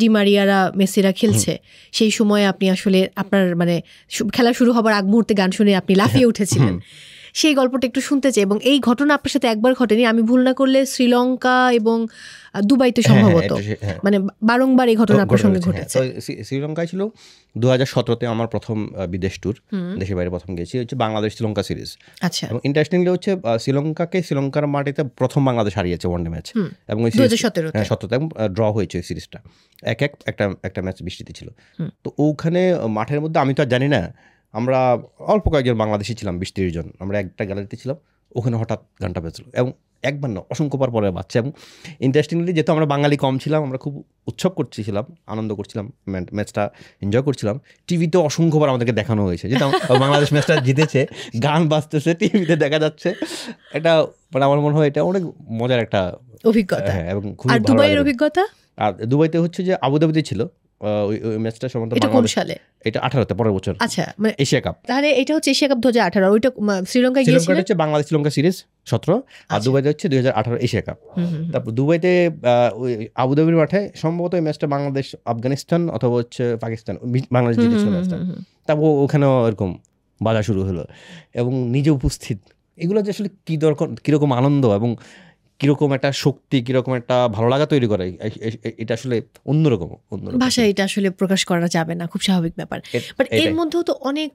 ডিমারিয়ারা মেসিরা খেলছে সেই সময় আপনি আসলে আপনার মানে খেলা শুরু হবার আগ মুহূর্তে গান শুনে আপনি লাফিয়ে হ্যাঁ। উঠেছিলেন সেই গল্পটা একটু শুনতে চাই এবং এই ঘটনা আপনার সাথে একবার ঘটেনি আমি ভুল না করলে শ্রীলঙ্কা এবং দুবাইতে হ্যাঁ, হ্যাঁ, সম্ভবত হ্যাঁ। মানে বারংবার এই ঘটনা আপনার সঙ্গে ঘটেছে শ্রীলঙ্কায় ছিল দু হাজার সতেরোতে আমার প্রথম বিদেশ ট্যুর দেশের বাইরে প্রথম গেছি হচ্ছে বাংলাদেশ শ্রীলঙ্কা সিরিজ আচ্ছা এবং ইন্টারেস্টিংলি হচ্ছে শ্রীলঙ্কাকে শ্রীলঙ্কার মাটিতে প্রথম বাংলাদেশ হারিয়েছে ওয়ানডে ম্যাচ এবং ওই সতেরোতে ড্র হয়েছে ওই সিরিজটা এক এক একটা একটা ম্যাচ বৃষ্টিতে ছিল তো ওখানে মাঠের মধ্যে আমি তো আর জানি না আমরা অল্প কয়েকজন বাংলাদেশি ছিলাম বিশ তিরিশ জন আমরা একটা গ্যালারিতে ছিলাম ওখানে হঠাৎ গানটা পেয়েছিল এবং একবার না অসংখ্যবার পরে বাচ্চা এবং ইন্টারেস্টিংলি যেহেতু আমরা বাঙালি কম ছিলাম আমরা খুব উৎসব করছিলাম আনন্দ করছিলাম ম্যাচটা এনজয় করছিলাম টিভিতে অসংখ্যবার আমাদেরকে দেখানো হয়েছে যেহেতু বাংলাদেশ ম্যাচটা জিতেছে গান বাজতেছে টিভিতে দেখা যাচ্ছে এটা মানে আমার মনে হয় এটা অনেক মজার একটা অভিজ্ঞতা হ্যাঁ এবং খুব দুবাইয়ের অভিজ্ঞতা আর দুবাইতে হচ্ছে যে আবুধাবিতে ছিল ওই ম্যাচটা সম্ভবত সালে এটা 18 পরের বছর আচ্ছা মানে এশিয়া কাপ তাহলে এটা হচ্ছে এশিয়া কাপ 2018 আর ওইটা শ্রীলঙ্কা গিয়েছিল হচ্ছে বাংলাদেশ শ্রীলঙ্কা সিরিজ সতেরো আর আচ্ছা। দুবাইতে হচ্ছে 2018 এশিয়া কাপ তারপর দুবাইতে ওই আবুধাবির মাঠে সম্ভবত ওই ম্যাচটা বাংলাদেশ আফগানিস্তান অথবা হচ্ছে পাকিস্তান বাংলাদেশ জিতেছিল তারপর ওখানেও এরকম বাজার শুরু হলো এবং নিজে উপস্থিত এগুলো যে আসলে কি দরকার কিরকম আনন্দ এবং কিরকম একটা শক্তি কিরকম একটা ভালো লাগা তৈরি করে এটা আসলে অন্যরকম অন্যরকম ভাষায় এটা আসলে প্রকাশ করা যাবে না খুব স্বাভাবিক ব্যাপার বাট এর মধ্যেও তো অনেক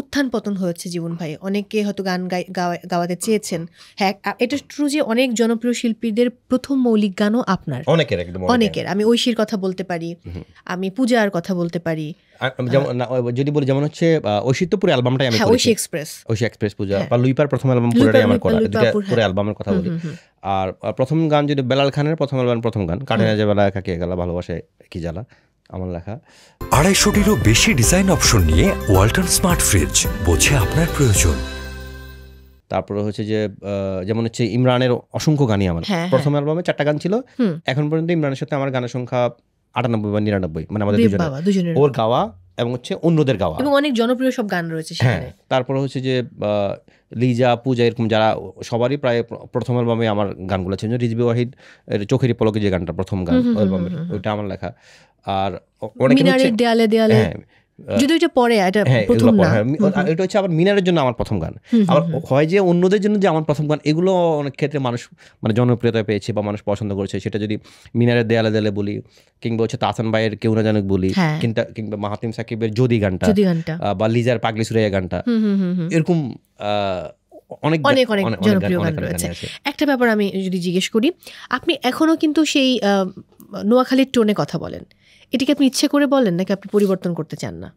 উত্থান পতন হয়েছে জীবন ভাই অনেকে হয়তো গান গাওয়াতে চেয়েছেন হ্যাঁ এটা ট্রু যে অনেক জনপ্রিয় শিল্পীদের প্রথম মৌলিক গানও আপনার অনেকের অনেকের আমি ঐশীর কথা বলতে পারি আমি পূজার কথা বলতে পারি যেমন হ্যাঁ। যদি বলি যেমন হচ্ছে ঐশী অ্যালবামটাই আমি হ্যাঁ, ঐশী এক্সপ্রেস ঐশী এক্সপ্রেস পূজা হ্যাঁ। বা লুইপার প্রথম অ্যালবাম পুরোটাই আমার করা দুটা পুরো অ্যালবামের কথা বলি আর প্রথম গান যদি বেলাল খানের প্রথম অ্যালবাম প্রথম গান কাটে না যে বেলা কে গেলা ভালোবাসে কি জ্বালা আমার লেখা আড়াইশোটিরও বেশি ডিজাইন অপশন নিয়ে ওয়াল্টন স্মার্ট ফ্রিজ বোঝে আপনার প্রয়োজন তারপরে হচ্ছে যে যেমন হচ্ছে ইমরানের অসংখ্য গানই আমার প্রথম অ্যালবামে চারটা গান ছিল এখন পর্যন্ত ইমরানের সাথে আমার গানের সংখ্যা আটানব্বই বা নিরানব্বই মানে আমাদের ওর গাওয়া এবং হচ্ছে অন্যদের গাওয়া এবং অনেক জনপ্রিয় সব গান রয়েছে হ্যাঁ তারপর হচ্ছে যে লিজা পূজা এরকম যারা সবারই প্রায় প্রথম অ্যালবামে আমার গানগুলো ছিল রিজবি ওয়াহিদ এর চোখেরি পলকে যে গানটা প্রথম গান অ্যালবামের ওইটা আমার লেখা আর অনেক দেয়ালে দেয়ালে হ্যাঁ, যদি ওইটা পরে এটা হ্যাঁ, প্রথম না হ্যাঁ, এটা হচ্ছে আবার মিনারের জন্য আমার প্রথম গান আবার হয় যে অন্যদের জন্য যে আমার প্রথম গান এগুলো অনেক ক্ষেত্রে মানুষ মানে জনপ্রিয়তা পেয়েছে বা মানুষ পছন্দ করেছে সেটা যদি মিনারের দেয়ালে দেয়ালে বলি কিংবা হচ্ছে তাসান ভাইয়ের কেউ না জানুক বলি হ্যাঁ। কিংবা কিংবা মাহাতিম সাকিবের যদি গানটা বা লিজার পাগলি সুরাইয়া গানটা এরকম অনেক অনেক অনেক জনপ্রিয় গান রয়েছে একটা ব্যাপার আমি যদি জিজ্ঞেস করি আপনি এখনো কিন্তু সেই নোয়াখালীর টোনে কথা বলেন এটিকে আপনি ইচ্ছে করে বলেন নাকি আপনি পরিবর্তন করতে চান না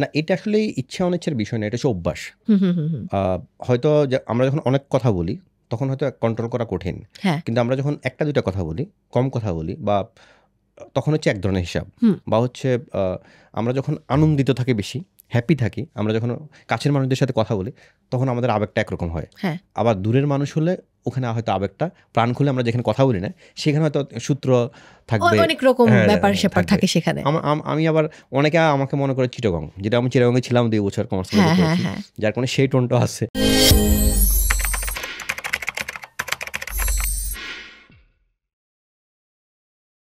না এটা আসলে ইচ্ছা অনিচ্ছার বিষয় না এটা হচ্ছে অভ্যাস হয়তো আমরা যখন অনেক কথা বলি তখন হয়তো কন্ট্রোল করা কঠিন হ্যাঁ। কিন্তু আমরা যখন একটা দুটা কথা বলি কম কথা বলি বা তখন হচ্ছে এক ধরনের হিসাব বা হচ্ছে আমরা যখন আনন্দিত থাকি বেশি হ্যাপি থাকি আমরা যখন কাছের মানুষদের সাথে কথা বলি তখন আমাদের আবেগটা একরকম হয় হ্যাঁ। আবার দূরের মানুষ হলে ওখানে হয়তো আবেগটা প্রাণ খুলে আমরা যেখানে কথা বলি না সেখানে হয়তো সূত্র থাকবে অনেক রকম হ্যাঁ, ব্যাপার হ্যাঁ, স্যাপার থাকে সেখানে আমি আবার অনেকে আমাকে মনে করে চিটগং যেটা আমি চিটাগংয়ে ছিলাম দুই বছর হ্যাঁ, কমার্স যার কোনো সেই টোনটা আছে